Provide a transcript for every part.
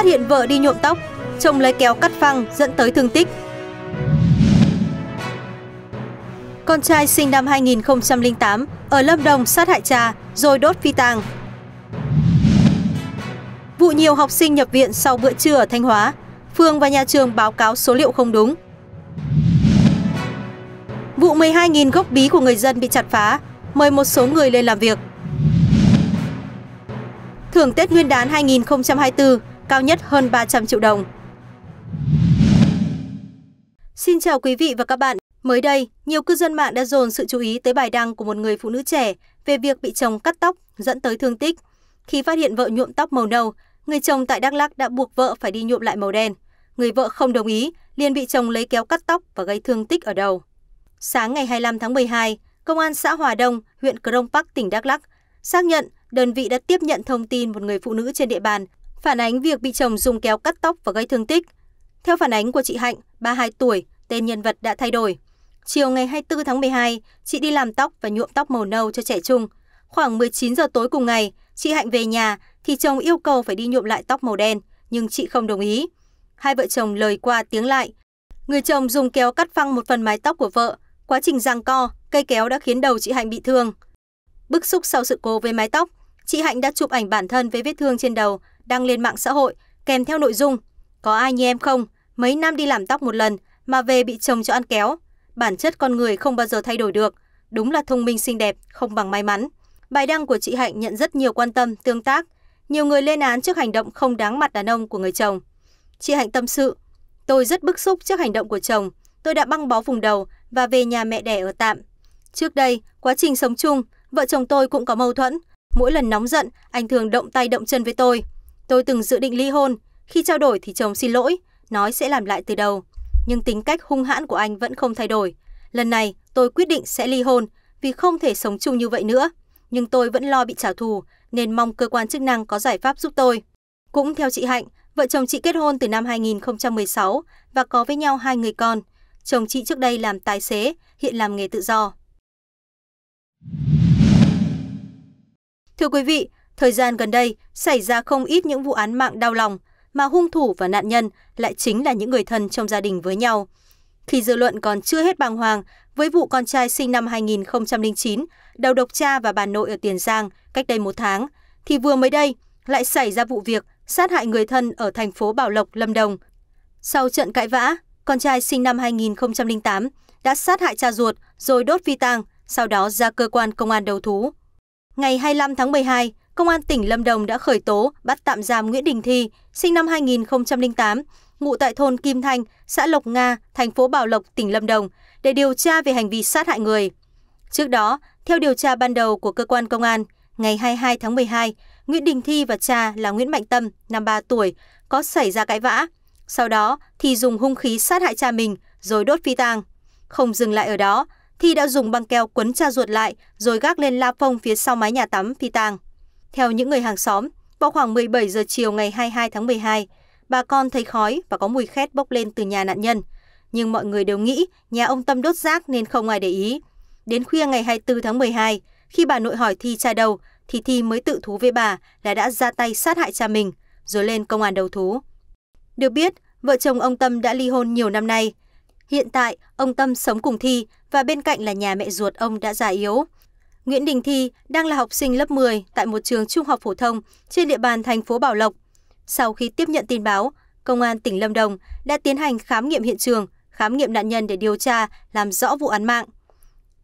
phát hiện vợ đi nhuộm tóc, chồng lấy kéo cắt phăng dẫn tới thương tích. Con trai sinh năm 2008 ở Lâm Đồng sát hại cha rồi đốt phi tang. Vụ nhiều học sinh nhập viện sau bữa trưa ở Thanh Hóa, phường và nhà trường báo cáo số liệu không đúng. Vụ 12.000 gốc bí của người dân bị chặt phá, mời một số người lên làm việc. Thưởng Tết Nguyên đán 2024 cao nhất hơn 300 triệu đồng. Xin chào quý vị và các bạn. Mới đây, nhiều cư dân mạng đã dồn sự chú ý tới bài đăng của một người phụ nữ trẻ về việc bị chồng cắt tóc dẫn tới thương tích. Khi phát hiện vợ nhuộm tóc màu nâu, người chồng tại Đắk Lắk đã buộc vợ phải đi nhuộm lại màu đen. Người vợ không đồng ý, liền bị chồng lấy kéo cắt tóc và gây thương tích ở đầu. Sáng ngày 25 tháng 12, Công an xã Hòa Đông, huyện Crong Park, tỉnh Đắk Lắk xác nhận đơn vị đã tiếp nhận thông tin một người phụ nữ trên địa bàn phản ánh việc bị chồng dùng kéo cắt tóc và gây thương tích. Theo phản ánh của chị Hạnh, 32 tuổi, tên nhân vật đã thay đổi. Chiều ngày 24 tháng 12, chị đi làm tóc và nhuộm tóc màu nâu cho trẻ trung. Khoảng 19 giờ tối cùng ngày, chị Hạnh về nhà thì chồng yêu cầu phải đi nhuộm lại tóc màu đen, nhưng chị không đồng ý. Hai vợ chồng lời qua tiếng lại. Người chồng dùng kéo cắt phăng một phần mái tóc của vợ. Quá trình giằng co, cây kéo đã khiến đầu chị Hạnh bị thương. Bức xúc sau sự cố với mái tóc, chị Hạnh đã chụp ảnh bản thân với vết thương trên đầu đăng lên mạng xã hội kèm theo nội dung Có ai như em không? Mấy năm đi làm tóc một lần mà về bị chồng cho ăn kéo. Bản chất con người không bao giờ thay đổi được. Đúng là thông minh xinh đẹp, không bằng may mắn. Bài đăng của chị Hạnh nhận rất nhiều quan tâm, tương tác. Nhiều người lên án trước hành động không đáng mặt đàn ông của người chồng. Chị Hạnh tâm sự, tôi rất bức xúc trước hành động của chồng. Tôi đã băng bó vùng đầu và về nhà mẹ đẻ ở tạm. Trước đây, quá trình sống chung, vợ chồng tôi cũng có mâu thuẫn. Mỗi lần nóng giận, anh thường động tay động chân với tôi. Tôi từng dự định ly hôn, khi trao đổi thì chồng xin lỗi, nói sẽ làm lại từ đầu. Nhưng tính cách hung hãn của anh vẫn không thay đổi. Lần này tôi quyết định sẽ ly hôn vì không thể sống chung như vậy nữa. Nhưng tôi vẫn lo bị trả thù nên mong cơ quan chức năng có giải pháp giúp tôi. Cũng theo chị Hạnh, vợ chồng chị kết hôn từ năm 2016 và có với nhau hai người con. Chồng chị trước đây làm tài xế, hiện làm nghề tự do. Thưa quý vị, Thời gian gần đây, xảy ra không ít những vụ án mạng đau lòng mà hung thủ và nạn nhân lại chính là những người thân trong gia đình với nhau. Khi dư luận còn chưa hết bàng hoàng với vụ con trai sinh năm 2009 đầu độc cha và bà nội ở Tiền Giang cách đây một tháng, thì vừa mới đây lại xảy ra vụ việc sát hại người thân ở thành phố Bảo Lộc, Lâm Đồng. Sau trận cãi vã, con trai sinh năm 2008 đã sát hại cha ruột rồi đốt phi tang, sau đó ra cơ quan công an đầu thú. Ngày 25 tháng 12, Công an tỉnh Lâm Đồng đã khởi tố, bắt tạm giam Nguyễn Đình Thi, sinh năm 2008, ngụ tại thôn Kim Thanh, xã Lộc Nga, thành phố Bảo Lộc, tỉnh Lâm Đồng, để điều tra về hành vi sát hại người. Trước đó, theo điều tra ban đầu của cơ quan công an, ngày 22 tháng 12, Nguyễn Đình Thi và cha là Nguyễn Mạnh Tâm, 53 tuổi, có xảy ra cãi vã. Sau đó, Thi dùng hung khí sát hại cha mình rồi đốt phi tang. Không dừng lại ở đó, Thi đã dùng băng keo quấn cha ruột lại rồi gác lên la phông phía sau mái nhà tắm phi tang. Theo những người hàng xóm, vào khoảng 17 giờ chiều ngày 22 tháng 12, bà con thấy khói và có mùi khét bốc lên từ nhà nạn nhân. Nhưng mọi người đều nghĩ nhà ông Tâm đốt rác nên không ai để ý. Đến khuya ngày 24 tháng 12, khi bà nội hỏi Thi cha đầu, thì Thi mới tự thú với bà là đã ra tay sát hại cha mình, rồi lên công an đầu thú. Được biết, vợ chồng ông Tâm đã ly hôn nhiều năm nay. Hiện tại, ông Tâm sống cùng Thi và bên cạnh là nhà mẹ ruột ông đã già yếu. Nguyễn Đình Thi đang là học sinh lớp 10 tại một trường trung học phổ thông trên địa bàn thành phố Bảo Lộc. Sau khi tiếp nhận tin báo, Công an tỉnh Lâm Đồng đã tiến hành khám nghiệm hiện trường, khám nghiệm nạn nhân để điều tra, làm rõ vụ án mạng.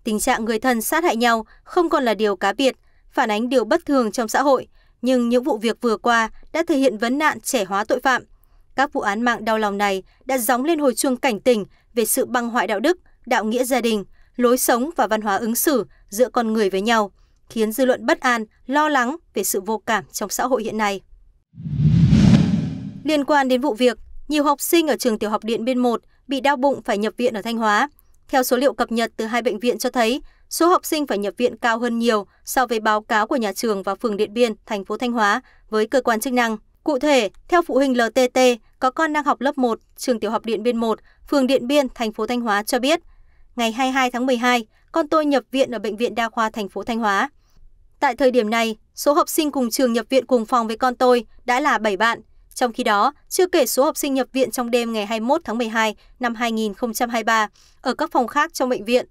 Tình trạng người thân sát hại nhau không còn là điều cá biệt, phản ánh điều bất thường trong xã hội, nhưng những vụ việc vừa qua đã thể hiện vấn nạn trẻ hóa tội phạm. Các vụ án mạng đau lòng này đã gióng lên hồi chuông cảnh tỉnh về sự băng hoại đạo đức, đạo nghĩa gia đình – lối sống và văn hóa ứng xử giữa con người với nhau, khiến dư luận bất an, lo lắng về sự vô cảm trong xã hội hiện nay. Liên quan đến vụ việc, nhiều học sinh ở trường tiểu học Điện Biên 1 bị đau bụng phải nhập viện ở Thanh Hóa. Theo số liệu cập nhật từ hai bệnh viện cho thấy, số học sinh phải nhập viện cao hơn nhiều so với báo cáo của nhà trường và phường Điện Biên, thành phố Thanh Hóa với cơ quan chức năng. Cụ thể, theo phụ huynh LTT, có con đang học lớp 1, trường tiểu học Điện Biên 1, phường Điện Biên, thành phố Thanh Hóa cho biết, ngày 22 tháng 12, con tôi nhập viện ở Bệnh viện Đa khoa thành phố Thanh Hóa. Tại thời điểm này, số học sinh cùng trường nhập viện cùng phòng với con tôi đã là 7 bạn. Trong khi đó, chưa kể số học sinh nhập viện trong đêm ngày 21 tháng 12 năm 2023 ở các phòng khác trong bệnh viện.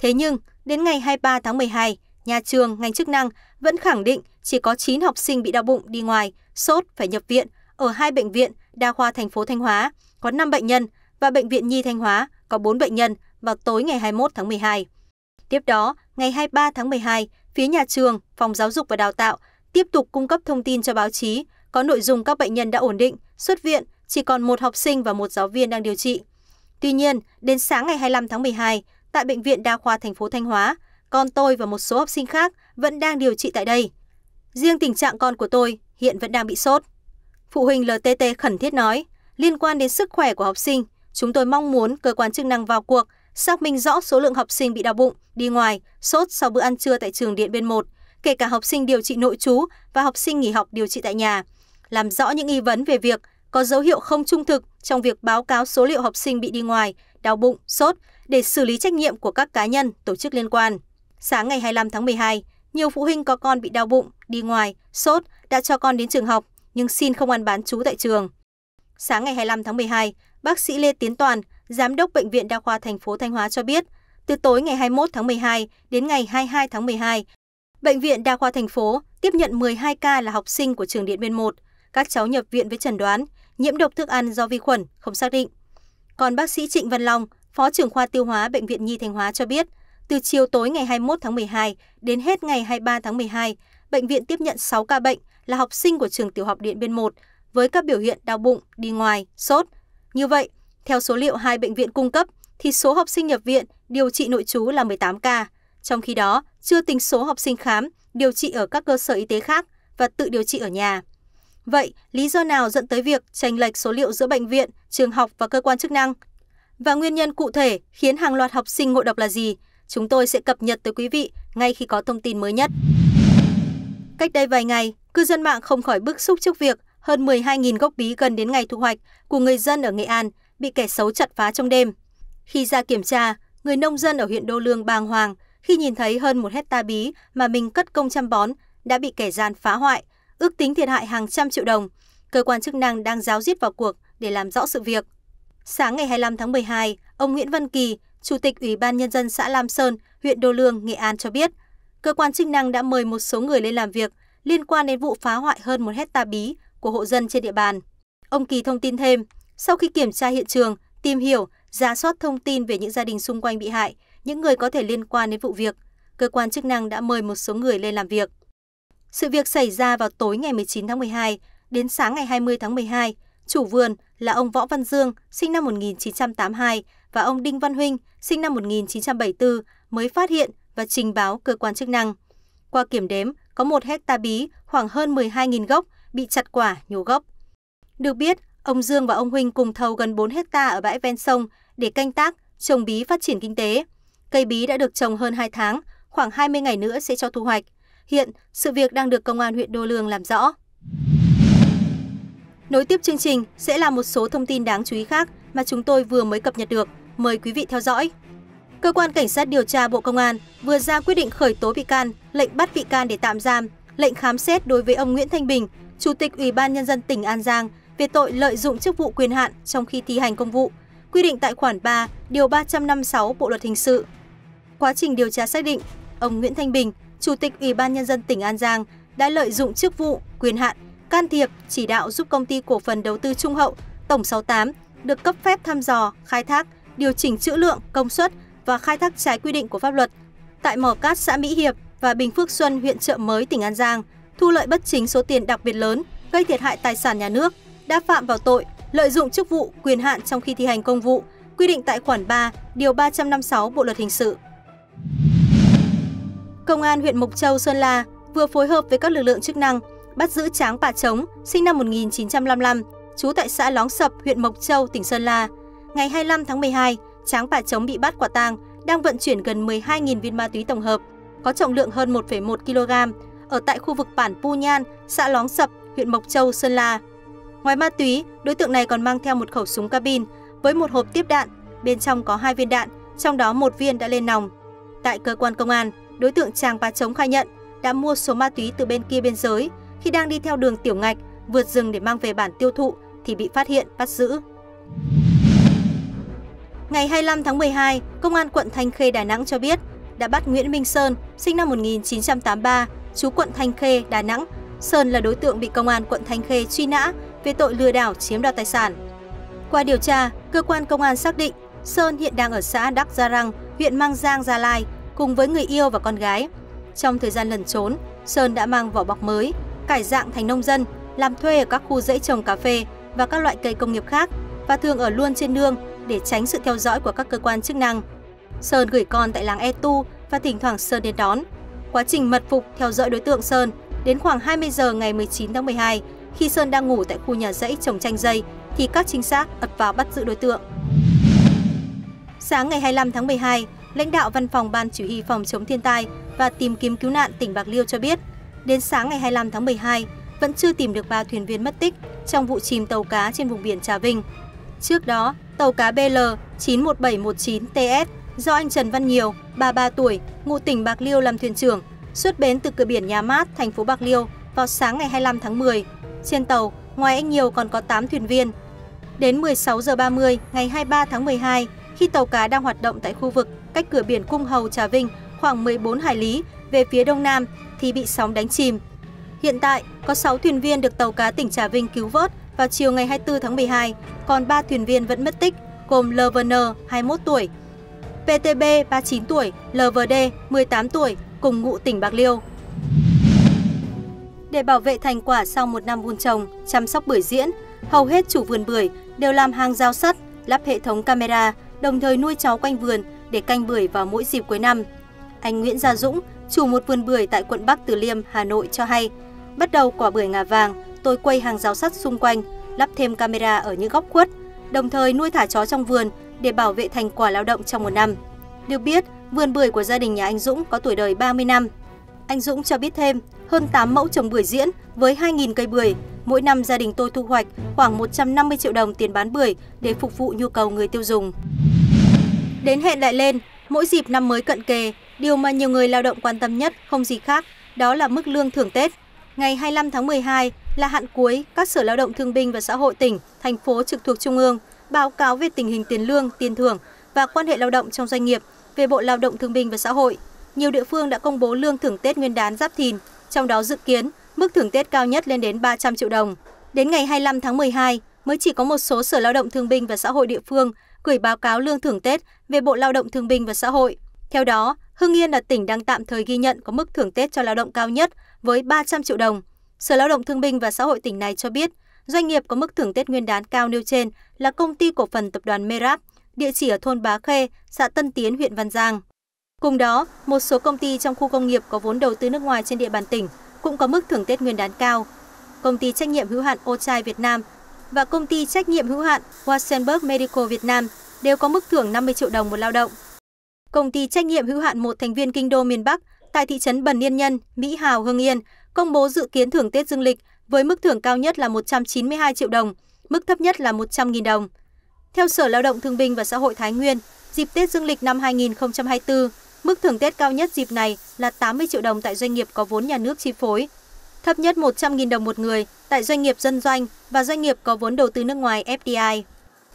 Thế nhưng, đến ngày 23 tháng 12, nhà trường, ngành chức năng vẫn khẳng định chỉ có 9 học sinh bị đau bụng đi ngoài, sốt phải nhập viện ở hai bệnh viện Đa khoa thành phố Thanh Hóa có 5 bệnh nhân và bệnh viện Nhi Thanh Hóa có 4 bệnh nhân vào tối ngày 21 tháng 12. Tiếp đó, ngày 23 tháng 12, phía nhà trường, phòng giáo dục và đào tạo tiếp tục cung cấp thông tin cho báo chí có nội dung các bệnh nhân đã ổn định, xuất viện, chỉ còn một học sinh và một giáo viên đang điều trị. Tuy nhiên, đến sáng ngày 25 tháng 12, tại bệnh viện đa khoa thành phố Thanh Hóa, con tôi và một số học sinh khác vẫn đang điều trị tại đây. Riêng tình trạng con của tôi hiện vẫn đang bị sốt. Phụ huynh LTT khẩn thiết nói, liên quan đến sức khỏe của học sinh, chúng tôi mong muốn cơ quan chức năng vào cuộc xác minh rõ số lượng học sinh bị đau bụng, đi ngoài, sốt sau bữa ăn trưa tại trường Điện Biên 1, kể cả học sinh điều trị nội trú và học sinh nghỉ học điều trị tại nhà. Làm rõ những nghi vấn về việc có dấu hiệu không trung thực trong việc báo cáo số liệu học sinh bị đi ngoài, đau bụng, sốt để xử lý trách nhiệm của các cá nhân, tổ chức liên quan. Sáng ngày 25 tháng 12, nhiều phụ huynh có con bị đau bụng, đi ngoài, sốt đã cho con đến trường học nhưng xin không ăn bán chú tại trường. Sáng ngày 25 tháng 12, bác sĩ Lê Tiến Toàn, Giám đốc Bệnh viện Đa khoa thành phố Thanh Hóa cho biết, từ tối ngày 21 tháng 12 đến ngày 22 tháng 12, Bệnh viện Đa khoa thành phố tiếp nhận 12 ca là học sinh của trường Điện Biên 1. Các cháu nhập viện với chẩn đoán nhiễm độc thức ăn do vi khuẩn không xác định. Còn bác sĩ Trịnh Văn Long, Phó trưởng khoa tiêu hóa Bệnh viện Nhi Thanh Hóa cho biết, từ chiều tối ngày 21 tháng 12 đến hết ngày 23 tháng 12, bệnh viện tiếp nhận 6 ca bệnh là học sinh của trường tiểu học Điện Biên 1 với các biểu hiện đau bụng, đi ngoài, sốt. Như vậy, theo số liệu hai bệnh viện cung cấp, thì số học sinh nhập viện điều trị nội trú là 18 ca. Trong khi đó, chưa tính số học sinh khám, điều trị ở các cơ sở y tế khác và tự điều trị ở nhà. Vậy, lý do nào dẫn tới việc tranh lệch số liệu giữa bệnh viện, trường học và cơ quan chức năng? Và nguyên nhân cụ thể khiến hàng loạt học sinh ngộ độc là gì? Chúng tôi sẽ cập nhật tới quý vị ngay khi có thông tin mới nhất. Cách đây vài ngày, cư dân mạng không khỏi bức xúc trước việc hơn 12.000 gốc bí gần đến ngày thu hoạch của người dân ở Nghệ An bị kẻ xấu chặt phá trong đêm. Khi ra kiểm tra, người nông dân ở huyện Đô Lương bàng hoàng khi nhìn thấy hơn một hecta bí mà mình cất công chăm bón đã bị kẻ gian phá hoại, ước tính thiệt hại hàng trăm triệu đồng. Cơ quan chức năng đang giáo diết vào cuộc để làm rõ sự việc. Sáng ngày 25 tháng 12, ông Nguyễn Văn Kỳ, Chủ tịch Ủy ban Nhân dân xã Lam Sơn, huyện Đô Lương, Nghệ An cho biết, cơ quan chức năng đã mời một số người lên làm việc liên quan đến vụ phá hoại hơn một hecta bí của hộ dân trên địa bàn. Ông Kỳ thông tin thêm, sau khi kiểm tra hiện trường, tìm hiểu, giả soát thông tin về những gia đình xung quanh bị hại, những người có thể liên quan đến vụ việc, cơ quan chức năng đã mời một số người lên làm việc. Sự việc xảy ra vào tối ngày 19 tháng 12, đến sáng ngày 20 tháng 12, chủ vườn là ông Võ Văn Dương, sinh năm 1982 và ông Đinh Văn Huynh, sinh năm 1974 mới phát hiện và trình báo cơ quan chức năng. Qua kiểm đếm, có một hecta bí khoảng hơn 12.000 gốc bị chặt quả nhổ gốc. Được biết, Ông Dương và ông Huynh cùng thầu gần 4 hecta ở bãi ven sông để canh tác, trồng bí phát triển kinh tế. Cây bí đã được trồng hơn 2 tháng, khoảng 20 ngày nữa sẽ cho thu hoạch. Hiện, sự việc đang được Công an huyện Đô Lương làm rõ. Nối tiếp chương trình sẽ là một số thông tin đáng chú ý khác mà chúng tôi vừa mới cập nhật được. Mời quý vị theo dõi. Cơ quan Cảnh sát điều tra Bộ Công an vừa ra quyết định khởi tố bị can, lệnh bắt bị can để tạm giam, lệnh khám xét đối với ông Nguyễn Thanh Bình, Chủ tịch Ủy ban Nhân dân tỉnh An Giang về tội lợi dụng chức vụ quyền hạn trong khi thi hành công vụ, quy định tại khoản 3, điều 356 Bộ luật hình sự. Quá trình điều tra xác định, ông Nguyễn Thanh Bình, Chủ tịch Ủy ban nhân dân tỉnh An Giang đã lợi dụng chức vụ, quyền hạn, can thiệp, chỉ đạo giúp công ty cổ phần đầu tư Trung Hậu Tổng 68 được cấp phép thăm dò, khai thác, điều chỉnh trữ lượng, công suất và khai thác trái quy định của pháp luật tại mỏ cát xã Mỹ Hiệp và Bình Phước Xuân, huyện Trợ Mới, tỉnh An Giang, thu lợi bất chính số tiền đặc biệt lớn, gây thiệt hại tài sản nhà nước đã phạm vào tội lợi dụng chức vụ, quyền hạn trong khi thi hành công vụ, quy định tại khoản 3, điều 356 Bộ luật hình sự. Công an huyện Mộc Châu, Sơn La vừa phối hợp với các lực lượng chức năng bắt giữ Tráng Pà Trống, sinh năm 1955, trú tại xã Lóng Sập, huyện Mộc Châu, tỉnh Sơn La. Ngày 25 tháng 12, Tráng Pà Trống bị bắt quả tang đang vận chuyển gần 12.000 viên ma túy tổng hợp, có trọng lượng hơn 1,1 kg, ở tại khu vực bản Pu Nhan, xã Lóng Sập, huyện Mộc Châu, Sơn La. Ngoài ma túy, đối tượng này còn mang theo một khẩu súng cabin với một hộp tiếp đạn, bên trong có hai viên đạn, trong đó một viên đã lên nòng. Tại cơ quan công an, đối tượng Tràng Bá Trống khai nhận đã mua số ma túy từ bên kia biên giới khi đang đi theo đường tiểu ngạch vượt rừng để mang về bản tiêu thụ thì bị phát hiện bắt giữ. Ngày 25 tháng 12, Công an quận Thanh Khê Đà Nẵng cho biết đã bắt Nguyễn Minh Sơn, sinh năm 1983, chú quận Thanh Khê, Đà Nẵng. Sơn là đối tượng bị Công an quận Thanh Khê truy nã về tội lừa đảo chiếm đoạt tài sản. Qua điều tra, cơ quan công an xác định Sơn hiện đang ở xã Đắc Gia Răng, huyện Mang Giang, Gia Lai cùng với người yêu và con gái. Trong thời gian lẩn trốn, Sơn đã mang vỏ bọc mới, cải dạng thành nông dân, làm thuê ở các khu dãy trồng cà phê và các loại cây công nghiệp khác và thường ở luôn trên nương để tránh sự theo dõi của các cơ quan chức năng. Sơn gửi con tại làng E Tu và thỉnh thoảng Sơn đến đón. Quá trình mật phục theo dõi đối tượng Sơn, đến khoảng 20 giờ ngày 19 tháng 12, khi Sơn đang ngủ tại khu nhà dãy trồng chanh dây, thì các trinh sát ập vào bắt giữ đối tượng. Sáng ngày 25 tháng 12, lãnh đạo văn phòng Ban Chỉ huy phòng chống thiên tai và tìm kiếm cứu nạn tỉnh Bạc Liêu cho biết, đến sáng ngày 25 tháng 12, vẫn chưa tìm được ba thuyền viên mất tích trong vụ chìm tàu cá trên vùng biển Trà Vinh. Trước đó, tàu cá BL 91719TS do anh Trần Văn Nhiều, 33 tuổi, ngụ tỉnh Bạc Liêu làm thuyền trưởng, xuất bến từ cửa biển Nhà Mát, thành phố Bạc Liêu vào sáng ngày 25 tháng 10 trên tàu, ngoài anh Nhiều còn có 8 thuyền viên. Đến 16 giờ 30 ngày 23 tháng 12, khi tàu cá đang hoạt động tại khu vực cách cửa biển Cung Hầu Trà Vinh khoảng 14 hải lý về phía đông nam thì bị sóng đánh chìm. Hiện tại, có 6 thuyền viên được tàu cá tỉnh Trà Vinh cứu vớt vào chiều ngày 24 tháng 12, còn 3 thuyền viên vẫn mất tích, gồm LVN 21 tuổi, PTB 39 tuổi, LVD 18 tuổi, cùng ngụ tỉnh Bạc Liêu. Để bảo vệ thành quả sau một năm vun trồng, chăm sóc bưởi diễn, hầu hết chủ vườn bưởi đều làm hàng rào sắt, lắp hệ thống camera, đồng thời nuôi chó quanh vườn để canh bưởi vào mỗi dịp cuối năm. Anh Nguyễn Gia Dũng, chủ một vườn bưởi tại quận Bắc Từ Liêm, Hà Nội cho hay, bắt đầu quả bưởi ngà vàng, tôi quay hàng rào sắt xung quanh, lắp thêm camera ở những góc khuất, đồng thời nuôi thả chó trong vườn để bảo vệ thành quả lao động trong một năm. Được biết, vườn bưởi của gia đình nhà anh Dũng có tuổi đời 30 năm. Anh Dũng cho biết thêm, hơn 8 mẫu trồng bưởi diễn với 2.000 cây bưởi. Mỗi năm gia đình tôi thu hoạch khoảng 150 triệu đồng tiền bán bưởi để phục vụ nhu cầu người tiêu dùng. Đến hẹn lại lên, mỗi dịp năm mới cận kề, điều mà nhiều người lao động quan tâm nhất không gì khác, đó là mức lương thưởng Tết. Ngày 25 tháng 12 là hạn cuối các Sở Lao động Thương binh và Xã hội tỉnh, thành phố trực thuộc Trung ương báo cáo về tình hình tiền lương, tiền thưởng và quan hệ lao động trong doanh nghiệp về Bộ Lao động Thương binh và Xã hội. Nhiều địa phương đã công bố lương thưởng Tết Nguyên đán Giáp Thìn trong đó dự kiến mức thưởng Tết cao nhất lên đến 300 triệu đồng. Đến ngày 25 tháng 12 mới chỉ có một số Sở Lao động Thương binh và Xã hội địa phương gửi báo cáo lương thưởng Tết về Bộ Lao động Thương binh và Xã hội. Theo đó, Hưng Yên là tỉnh đang tạm thời ghi nhận có mức thưởng Tết cho lao động cao nhất với 300 triệu đồng. Sở Lao động Thương binh và Xã hội tỉnh này cho biết, doanh nghiệp có mức thưởng Tết Nguyên đán cao nêu trên là công ty cổ phần tập đoàn Merap, địa chỉ ở thôn Bá Khê, xã Tân Tiến, huyện Văn Giang. Cùng đó, một số công ty trong khu công nghiệp có vốn đầu tư nước ngoài trên địa bàn tỉnh cũng có mức thưởng Tết Nguyên đán cao. Công ty trách nhiệm hữu hạn Ochai Việt Nam và công ty trách nhiệm hữu hạn Wassenberg Medical Việt Nam đều có mức thưởng 50 triệu đồng một lao động. Công ty trách nhiệm hữu hạn một thành viên kinh đô miền Bắc tại thị trấn Bần Niên Nhân, Mỹ Hào, Hưng Yên công bố dự kiến thưởng Tết Dương lịch với mức thưởng cao nhất là 192 triệu đồng, mức thấp nhất là 100.000 đồng. Theo Sở Lao động Thương binh và Xã hội Thái Nguyên, dịp Tết Dương lịch năm 2024, Mức thưởng Tết cao nhất dịp này là 80 triệu đồng tại doanh nghiệp có vốn nhà nước chi phối, thấp nhất 100.000 đồng một người tại doanh nghiệp dân doanh và doanh nghiệp có vốn đầu tư nước ngoài FDI.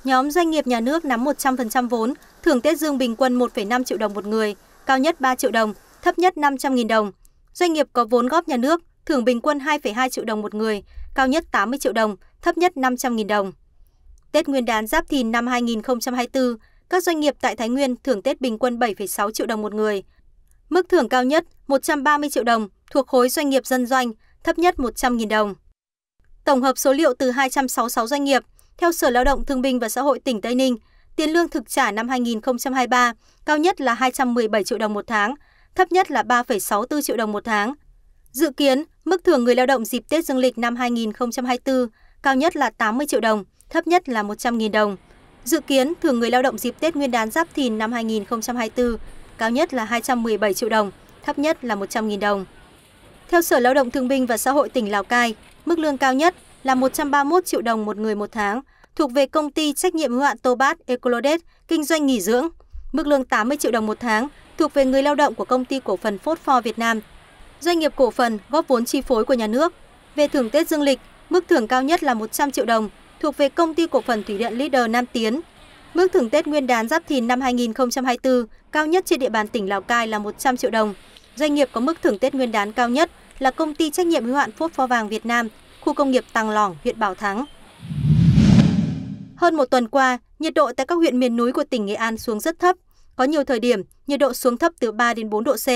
Nhóm doanh nghiệp nhà nước nắm 100% vốn, thưởng Tết Dương bình quân 1,5 triệu đồng một người, cao nhất 3 triệu đồng, thấp nhất 500.000 đồng. Doanh nghiệp có vốn góp nhà nước, thưởng bình quân 2,2 triệu đồng một người, cao nhất 80 triệu đồng, thấp nhất 500.000 đồng. Tết Nguyên đán Giáp Thìn năm 2024, các doanh nghiệp tại Thái Nguyên thưởng Tết bình quân 7,6 triệu đồng một người. Mức thưởng cao nhất 130 triệu đồng thuộc khối doanh nghiệp dân doanh, thấp nhất 100.000 đồng. Tổng hợp số liệu từ 266 doanh nghiệp, theo Sở Lao động Thương binh và Xã hội tỉnh Tây Ninh, tiền lương thực trả năm 2023 cao nhất là 217 triệu đồng một tháng, thấp nhất là 3,64 triệu đồng một tháng. Dự kiến, mức thưởng người lao động dịp Tết Dương lịch năm 2024 cao nhất là 80 triệu đồng, thấp nhất là 100.000 đồng. Dự kiến thưởng người lao động dịp Tết Nguyên đán Giáp Thìn năm 2024 cao nhất là 217 triệu đồng, thấp nhất là 100.000 đồng. Theo Sở Lao động Thương binh và Xã hội tỉnh Lào Cai, mức lương cao nhất là 131 triệu đồng một người một tháng, thuộc về công ty trách nhiệm hữu hạn Tobat Ecolodet kinh doanh nghỉ dưỡng. Mức lương 80 triệu đồng một tháng thuộc về người lao động của công ty cổ phần Phốt Pho Việt Nam, doanh nghiệp cổ phần góp vốn chi phối của nhà nước. Về thưởng Tết Dương lịch, mức thưởng cao nhất là 100 triệu đồng, thuộc về công ty cổ phần thủy điện Leader Nam Tiến. Mức thưởng Tết Nguyên đán Giáp Thìn năm 2024 cao nhất trên địa bàn tỉnh Lào Cai là 100 triệu đồng. Doanh nghiệp có mức thưởng Tết Nguyên đán cao nhất là công ty trách nhiệm hữu hạn Phốt Pho Vàng Việt Nam, khu công nghiệp Tàng Lỏng, huyện Bảo Thắng. Hơn một tuần qua, nhiệt độ tại các huyện miền núi của tỉnh Nghệ An xuống rất thấp. Có nhiều thời điểm, nhiệt độ xuống thấp từ 3 đến 4 độ C.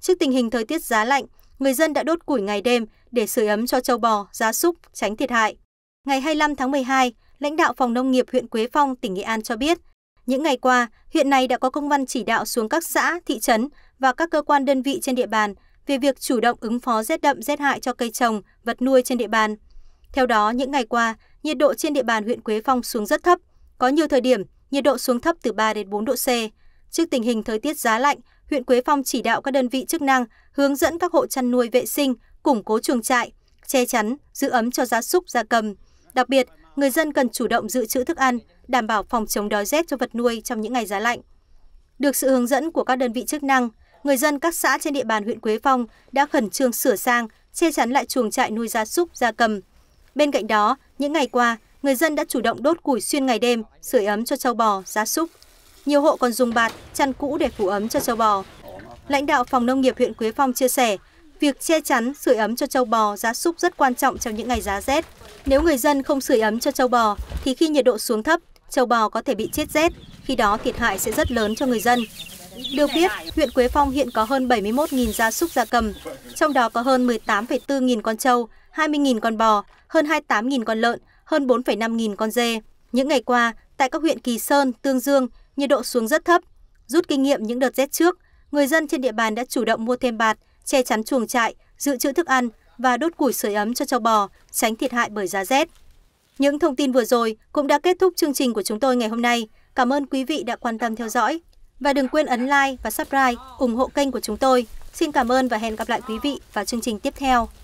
Trước tình hình thời tiết giá lạnh, người dân đã đốt củi ngày đêm để sưởi ấm cho châu bò, gia súc, tránh thiệt hại. Ngày 25 tháng 12, lãnh đạo Phòng Nông nghiệp huyện Quế Phong, tỉnh Nghệ An cho biết, những ngày qua, huyện này đã có công văn chỉ đạo xuống các xã, thị trấn và các cơ quan đơn vị trên địa bàn về việc chủ động ứng phó rét đậm rét hại cho cây trồng, vật nuôi trên địa bàn. Theo đó, những ngày qua, nhiệt độ trên địa bàn huyện Quế Phong xuống rất thấp, có nhiều thời điểm nhiệt độ xuống thấp từ 3 đến 4 độ C. Trước tình hình thời tiết giá lạnh, huyện Quế Phong chỉ đạo các đơn vị chức năng hướng dẫn các hộ chăn nuôi vệ sinh, củng cố chuồng trại, che chắn, giữ ấm cho gia súc, gia cầm, Đặc biệt, người dân cần chủ động dự trữ thức ăn, đảm bảo phòng chống đói rét cho vật nuôi trong những ngày giá lạnh. Được sự hướng dẫn của các đơn vị chức năng, người dân các xã trên địa bàn huyện Quế Phong đã khẩn trương sửa sang, che chắn lại chuồng trại nuôi gia súc, gia cầm. Bên cạnh đó, những ngày qua, người dân đã chủ động đốt củi xuyên ngày đêm, sưởi ấm cho châu bò, gia súc. Nhiều hộ còn dùng bạt, chăn cũ để phủ ấm cho châu bò. Lãnh đạo phòng nông nghiệp huyện Quế Phong chia sẻ, việc che chắn, sưởi ấm cho châu bò, gia súc rất quan trọng trong những ngày giá rét. Nếu người dân không sưởi ấm cho châu bò thì khi nhiệt độ xuống thấp, châu bò có thể bị chết rét, khi đó thiệt hại sẽ rất lớn cho người dân. Được biết, huyện Quế Phong hiện có hơn 71.000 gia súc gia cầm, trong đó có hơn 18,4 nghìn con trâu, 20.000 con bò, hơn 28.000 con lợn, hơn 4,5 nghìn con dê. Những ngày qua, tại các huyện Kỳ Sơn, Tương Dương, nhiệt độ xuống rất thấp. Rút kinh nghiệm những đợt rét trước, người dân trên địa bàn đã chủ động mua thêm bạt, che chắn chuồng trại, dự trữ thức ăn, và đốt củi sưởi ấm cho châu bò, tránh thiệt hại bởi giá rét. Những thông tin vừa rồi cũng đã kết thúc chương trình của chúng tôi ngày hôm nay. Cảm ơn quý vị đã quan tâm theo dõi. Và đừng quên ấn like và subscribe, ủng hộ kênh của chúng tôi. Xin cảm ơn và hẹn gặp lại quý vị vào chương trình tiếp theo.